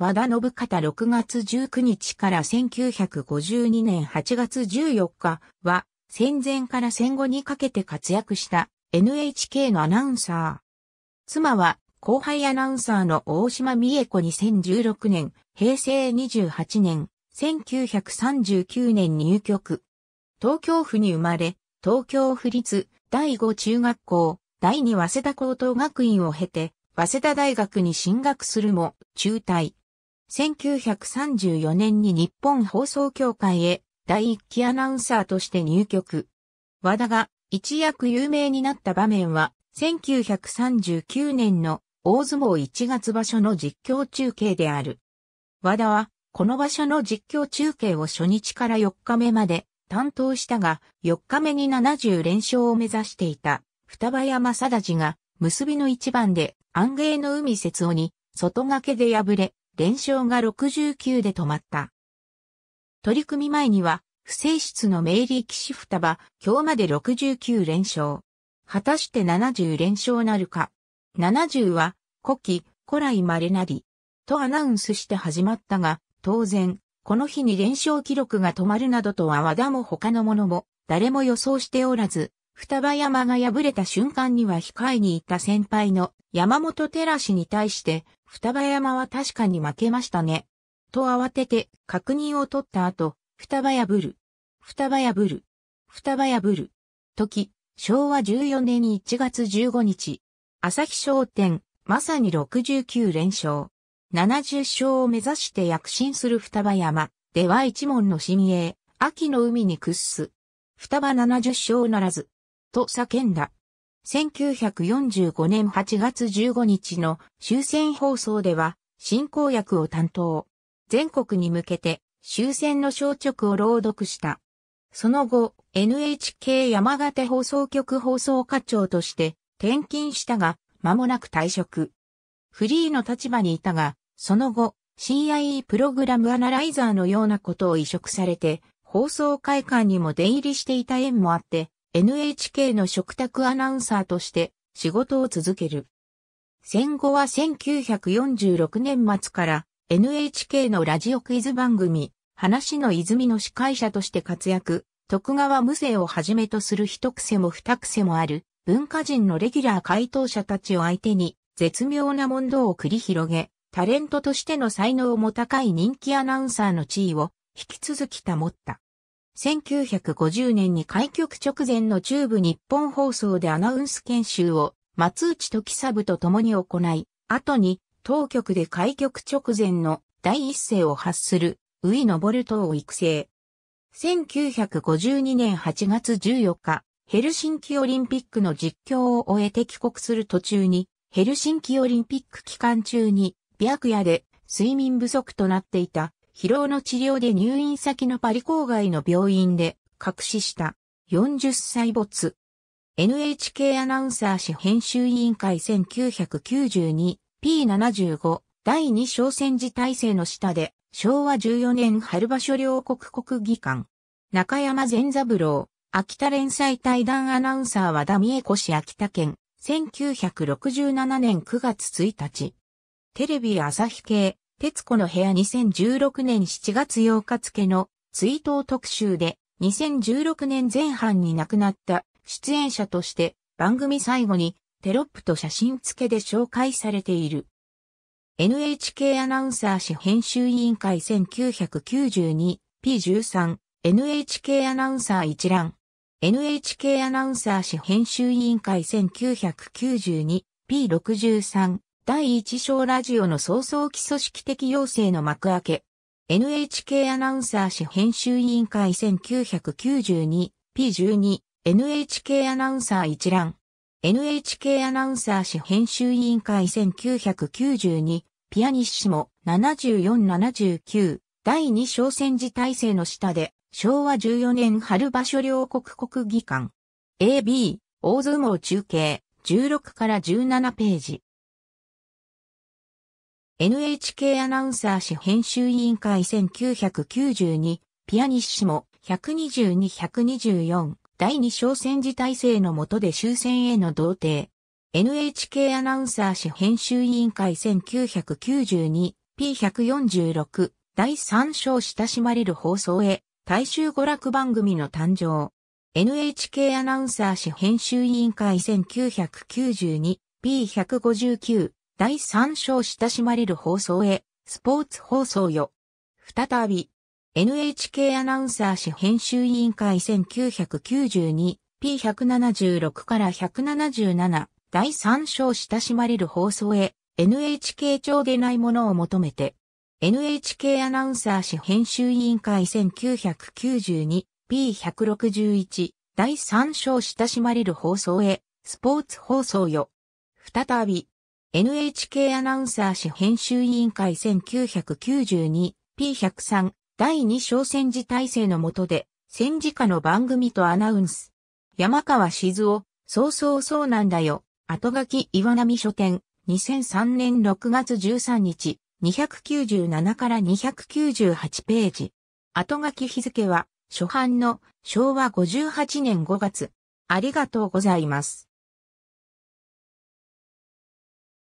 和田信方6月19日から1952年8月14日は戦前から戦後にかけて活躍した NHK のアナウンサー。妻は後輩アナウンサーの大島美恵子2016年、平成28年、1939年入局。東京府に生まれ、東京府立第5中学校、第2早稲田高等学院を経て、早稲田大学に進学するも、中退。1934年に日本放送協会へ第一期アナウンサーとして入局。和田が一躍有名になった場面は、1939年の大相撲1月場所の実況中継である。和田は、この場所の実況中継を初日から4日目まで担当したが、4日目に70連勝を目指していた、双葉山貞治が、結びの一番で、安芸の海節尾に、外掛けで敗れ、連勝が69で止まった。取り組み前には、不正室の名力士双葉、今日まで69連勝。果たして70連勝なるか。70は、古希、古来稀なり、とアナウンスして始まったが、当然、この日に連勝記録が止まるなどとは和田も他の者も、誰も予想しておらず、双葉山が敗れた瞬間には控えに行った先輩の山本寺氏に対して、双葉山は確かに負けましたね。と慌てて確認を取った後、双葉やる。双葉やる。双葉やる。時、昭和14年1月15日。朝日商店、まさに69連勝。70勝を目指して躍進する双葉山。では一門の新鋭、秋の海に屈す。双葉70勝ならず。と叫んだ。1945年8月15日の終戦放送では進行役を担当。全国に向けて終戦の消直を朗読した。その後、NHK 山形放送局放送課長として転勤したが、間もなく退職。フリーの立場にいたが、その後、CIE プログラムアナライザーのようなことを移植されて、放送会館にも出入りしていた縁もあって、NHK の食卓アナウンサーとして仕事を続ける。戦後は1946年末から NHK のラジオクイズ番組、話の泉の司会者として活躍、徳川無生をはじめとする一癖も二癖もある文化人のレギュラー回答者たちを相手に絶妙な問答を繰り広げ、タレントとしての才能も高い人気アナウンサーの地位を引き続き保った。1950年に開局直前の中部日本放送でアナウンス研修を松内時サブと共に行い、後に当局で開局直前の第一声を発するウイノボルトを育成。1952年8月14日、ヘルシンキオリンピックの実況を終えて帰国する途中に、ヘルシンキオリンピック期間中に、白夜で睡眠不足となっていた疲労の治療で入院先のパリ郊外の病院で、隠しした。40歳没。NHK アナウンサー誌編集委員会 1992P75 第2小戦時体制の下で昭和14年春場所両国国技館中山善三郎秋田連載対談アナウンサー和田美恵子氏秋田県1967年9月1日テレビ朝日系鉄子の部屋2016年7月8日付の追悼特集で2016年前半に亡くなった出演者として番組最後にテロップと写真付けで紹介されている。NHK アナウンサー誌編集委員会 1992P13 NHK アナウンサー一覧 NHK アナウンサー誌編集委員会 1992P63 第1章ラジオの早々期組織的要請の幕開け。NHK アナウンサー誌編集委員会 1992P12 NHK アナウンサー一覧 NHK アナウンサー誌編集委員会1992ピアニッシモ7479第2小戦時体制の下で昭和14年春場所両国国技館 AB 大相撲中継16から17ページ NHK アナウンサー誌編集委員会1992、ピアニッシモ122-124第2小戦時体制の下で終戦への同定。NHK アナウンサー誌編集委員会 1992P146 第3章親しまれる放送へ大衆娯楽番組の誕生 NHK アナウンサー誌編集委員会 1992P159 第三章親しまれる放送へ、スポーツ放送よ。再び、NHK アナウンサー誌編集委員会 1992P176 から177第3章親しまれる放送へ NHK 超でないものを求めて NHK アナウンサー誌編集委員会 1992P161 第3章親しまれる放送へスポーツ放送よ。再び NHK アナウンサー誌編集委員会 1992P103 第2小戦時体制の下で戦時下の番組とアナウンス。山川静夫、そうそうそうなんだよ。後書き岩波書店、2003年6月13日、297から298ページ。後書き日付は、初版の昭和58年5月。ありがとうございます。